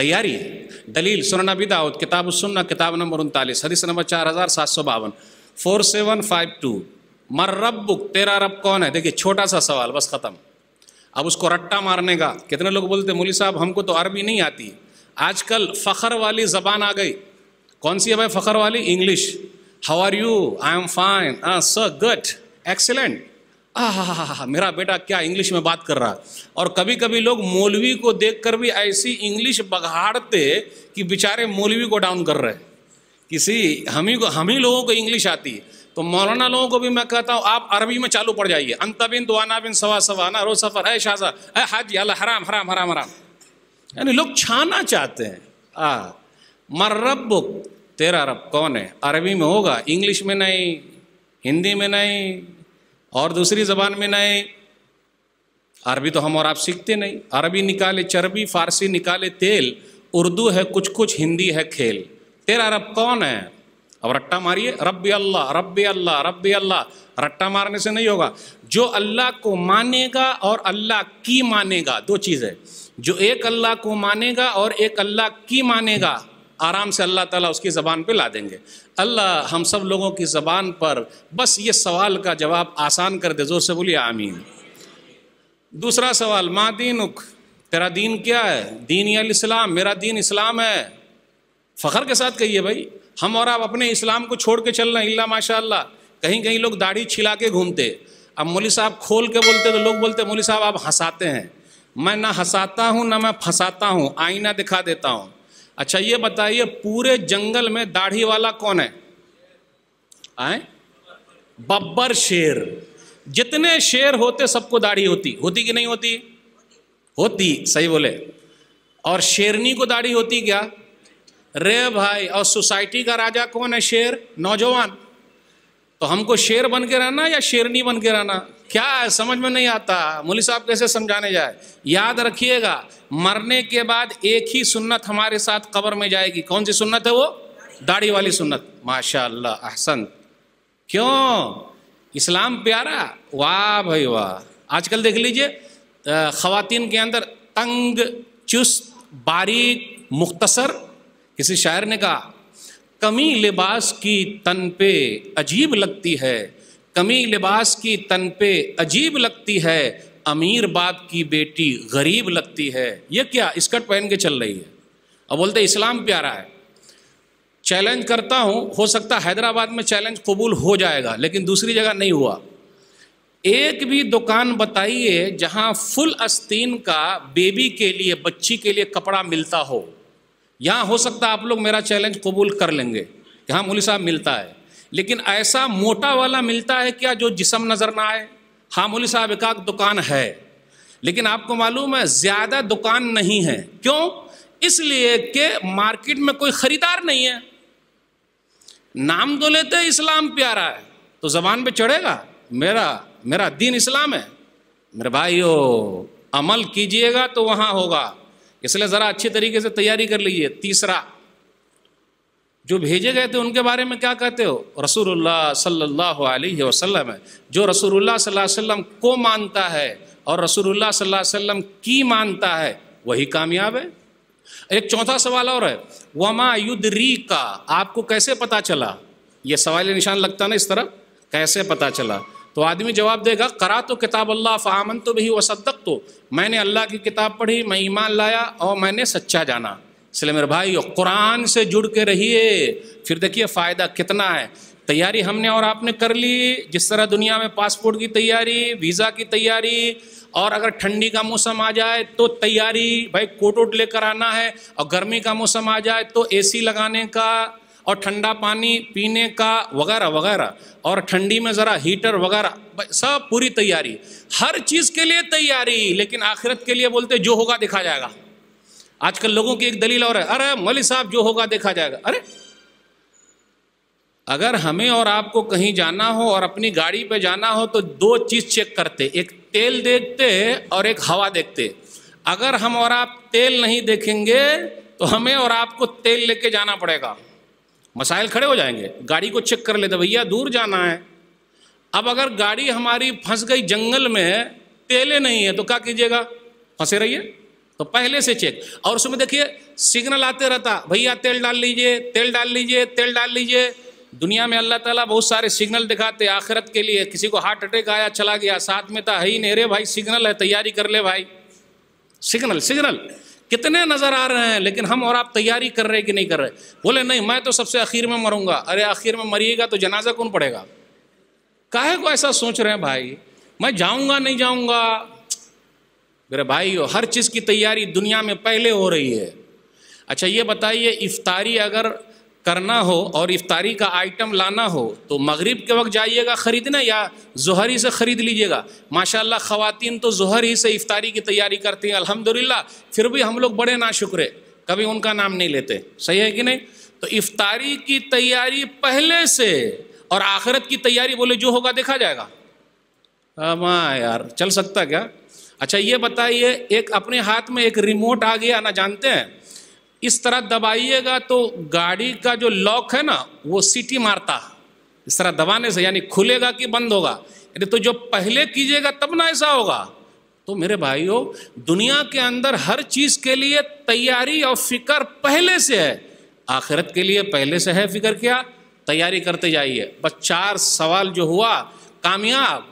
तैयारी है दलील सुनना दाऊद किताब सुनना किताब नंबर उनतालीस हदीस नंबर चार हज़ार सात सौ बावन फोर सेवन फाइव टू मर बुक तेरा रब कौन है देखिए छोटा सा सवाल बस ख़त्म अब उसको रट्टा मारने का कितने लोग बोलते मोली साहब हमको तो अरबी नहीं आती आजकल फ़खर वाली ज़बान आ गई कौन सी है भाई फ़खर वाली English how are you I am fine sir good excellent ah मेरा बेटा क्या इंग्लिश में बात कर रहा और कभी कभी लोग मौलवी को देखकर भी ऐसी इंग्लिश बघाड़ते कि बेचारे मौलवी को डाउन कर रहे किसी हम ही को हम ही लोगों को इंग्लिश आती है तो मौलाना लोगों को भी मैं कहता हूँ आप अरबी में चालू पड़ जाइए अंतबिन दुआना बिन सवा सवा ना रो सफर है शाह है हाजी अल हराम हराम हराम हराम यानी लोग छाना चाहते हैं आ मर्रब तेरा रब कौन है अरबी में होगा इंग्लिश में नहीं हिंदी में नहीं और दूसरी ज़बान में नए अरबी तो हम और आप सीखते नहीं अरबी निकाले चरबी फारसी निकाले तेल उर्दू है कुछ कुछ हिंदी है खेल तेरा रब कौन है अब रट्टा मारिए रब अल्लाह रब अल्लाह रब अल्लाह रट्टा मारने से नहीं होगा जो अल्लाह को मानेगा और अल्लाह की मानेगा दो चीज़ है जो एक अल्लाह को मानेगा और एक अल्लाह की मानेगा आराम से अल्लाह ताला उसकी ज़बान पे ला देंगे अल्लाह हम सब लोगों की ज़बान पर बस ये सवाल का जवाब आसान कर दे ज़ोर से बोलिए आमीन दूसरा सवाल माँ दीनुक तेरा दीन क्या है दीन इस्लाम मेरा दीन इस्लाम है फ़ख्र के साथ कहिए भाई हम और आप अपने इस्लाम को छोड़ के चल रहे हैं इल्ला माशा कहीं कहीं लोग दाढ़ी छिला के घूमते अब मोली साहब खोल के बोलते तो लोग बोलते मोली साहब आप हंसाते हैं मैं ना हंसाता हूँ ना मैं फंसाता हूँ आईना दिखा देता हूँ अच्छा ये बताइए पूरे जंगल में दाढ़ी वाला कौन है आए बब्बर शेर जितने शेर होते सबको दाढ़ी होती होती कि नहीं होती होती सही बोले और शेरनी को दाढ़ी होती क्या रे भाई और सोसाइटी का राजा कौन है शेर नौजवान तो हमको शेर बन के रहना या शेरनी बन के रहना क्या है समझ में नहीं आता मुली साहब कैसे समझाने जाए याद रखिएगा मरने के बाद एक ही सुन्नत हमारे साथ कबर में जाएगी कौन सी सुन्नत है वो दाढ़ी वाली सुन्नत माशा अहसन क्यों इस्लाम प्यारा वाह भाई वाह आजकल देख लीजिए खातिन के अंदर तंग चुस्त बारीक मुख्तसर किसी शायर ने कहा कमी लिबास की तन पे अजीब लगती है कमी लिबास की तन पे अजीब लगती है अमीर बाप की बेटी गरीब लगती है ये क्या स्कर्ट पहन के चल रही है अब बोलते इस्लाम प्यारा है चैलेंज करता हूँ हो सकता हैदराबाद में चैलेंज कबूल हो जाएगा लेकिन दूसरी जगह नहीं हुआ एक भी दुकान बताइए जहाँ फुल अस्तीन का बेबी के लिए बच्ची के लिए कपड़ा मिलता हो यहाँ हो सकता है आप लोग मेरा चैलेंज कबूल कर लेंगे कि हाँ मौली साहब मिलता है लेकिन ऐसा मोटा वाला मिलता है क्या जो जिसम नज़र ना आए हाँ मौली साहब एकाक दुकान है लेकिन आपको मालूम है ज़्यादा दुकान नहीं है क्यों इसलिए कि मार्केट में कोई ख़रीदार नहीं है नाम तो लेते इस्लाम प्यारा है तो ज़बान पे चढ़ेगा मेरा मेरा दीन इस्लाम है मेरे भाई अमल कीजिएगा तो वहाँ होगा इसलिए ज़रा अच्छे तरीके से तैयारी कर लीजिए तीसरा जो भेजे गए थे उनके बारे में क्या कहते हो रसूलुल्लाह सल्लल्लाहु अलैहि वसल्लम है जो रसूलुल्लाह सल्लल्लाहु अलैहि वसल्लम को मानता है और रसूलुल्लाह सल्लल्लाहु अलैहि वसल्लम की मानता है वही कामयाब है एक चौथा सवाल और है वमा युद्री का आपको कैसे पता चला ये सवाल निशान लगता ना इस तरफ कैसे पता चला तो आदमी जवाब देगा करा तो किताब अल्लाह फ़ामन तो भी वसदक तो मैंने अल्लाह की किताब पढ़ी मैं ईमान लाया और मैंने सच्चा जाना इसलिए मेरे भाई कुरान से जुड़ के रहिए फिर देखिए फ़ायदा कितना है तैयारी हमने और आपने कर ली जिस तरह दुनिया में पासपोर्ट की तैयारी वीज़ा की तैयारी और अगर ठंडी का मौसम आ जाए तो तैयारी भाई कोट वोट लेकर आना है और गर्मी का मौसम आ जाए तो एसी लगाने का और ठंडा पानी पीने का वगैरह वगैरह और ठंडी में ज़रा हीटर वगैरह सब पूरी तैयारी हर चीज़ के लिए तैयारी लेकिन आखिरत के लिए बोलते जो होगा देखा जाएगा आजकल लोगों की एक दलील और है अरे मौली साहब जो होगा देखा जाएगा अरे अगर हमें और आपको कहीं जाना हो और अपनी गाड़ी पे जाना हो तो दो चीज़ चेक करते एक तेल देखते और एक हवा देखते अगर हम और आप तेल नहीं देखेंगे तो हमें और आपको तेल लेके जाना पड़ेगा मसाइल खड़े हो जाएंगे गाड़ी को चेक कर लेते तो भैया दूर जाना है अब अगर गाड़ी हमारी फंस गई जंगल में तेले नहीं है तो क्या कीजिएगा फंसे रहिए तो पहले से चेक और उसमें देखिए सिग्नल आते रहता भैया तेल डाल लीजिए तेल डाल लीजिए तेल डाल लीजिए दुनिया में अल्लाह ताला बहुत सारे सिग्नल दिखाते आखिरत के लिए किसी को हार्ट अटैक आया चला गया साथ में था तो ही नहीं रे भाई सिग्नल है तैयारी कर ले भाई सिग्नल सिग्नल कितने नज़र आ रहे हैं लेकिन हम और आप तैयारी कर रहे हैं कि नहीं कर रहे बोले नहीं मैं तो सबसे आखिर में मरूंगा अरे आखिर में मरिएगा तो जनाजा कौन पड़ेगा काहे को ऐसा सोच रहे हैं भाई मैं जाऊंगा नहीं जाऊंगा मेरे भाई हो हर चीज़ की तैयारी दुनिया में पहले हो रही है अच्छा ये बताइए इफ्तारी अगर करना हो और इफ्तारी का आइटम लाना हो तो मगरिब के वक्त जाइएगा ख़रीदना या जहर ही से ख़रीद लीजिएगा माशाल्लाह ख़वातीन तो जहर ही से इफ्तारी की तैयारी करती हैं अल्हम्दुलिल्लाह फिर भी हम लोग बड़े नाशुक्रे कभी उनका नाम नहीं लेते सही है कि नहीं तो इफ्तारी की तैयारी पहले से और आखिरत की तैयारी बोले जो होगा देखा जाएगा हाँ यार चल सकता क्या अच्छा ये बताइए एक अपने हाथ में एक रिमोट आ गया ना जानते हैं इस तरह दबाइएगा तो गाड़ी का जो लॉक है ना वो सीटी मारता है इस तरह दबाने से यानी खुलेगा कि बंद होगा यानी तो जो पहले कीजिएगा तब ना ऐसा होगा तो मेरे भाइयों दुनिया के अंदर हर चीज के लिए तैयारी और फिक्र पहले से है आखिरत के लिए पहले से है फिक्र क्या तैयारी करते जाइए बस चार सवाल जो हुआ कामयाब